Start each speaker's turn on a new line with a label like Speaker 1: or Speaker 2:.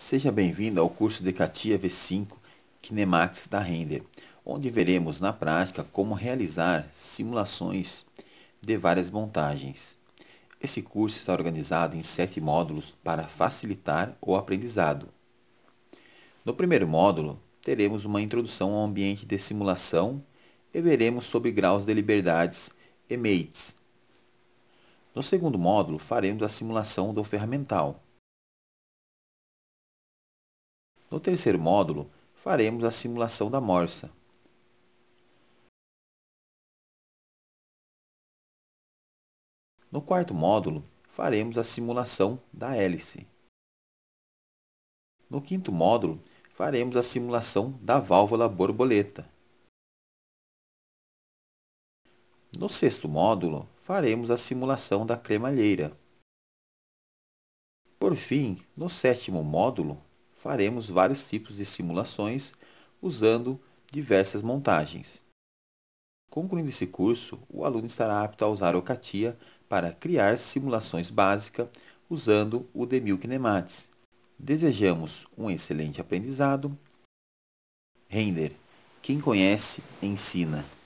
Speaker 1: Seja bem-vindo ao curso de CATIA V5 Kinemax da Render, onde veremos na prática como realizar simulações de várias montagens. Esse curso está organizado em sete módulos para facilitar o aprendizado. No primeiro módulo, teremos uma introdução ao ambiente de simulação e veremos sobre graus de liberdades e mates. No segundo módulo, faremos a simulação do ferramental. No terceiro módulo, faremos a simulação da morsa. No quarto módulo, faremos a simulação da hélice. No quinto módulo, faremos a simulação da válvula borboleta. No sexto módulo, faremos a simulação da cremalheira. Por fim, no sétimo módulo, faremos vários tipos de simulações usando diversas montagens. Concluindo esse curso, o aluno estará apto a usar o Catia para criar simulações básicas usando o Demil Kinematics. Desejamos um excelente aprendizado. Render. Quem
Speaker 2: conhece, ensina.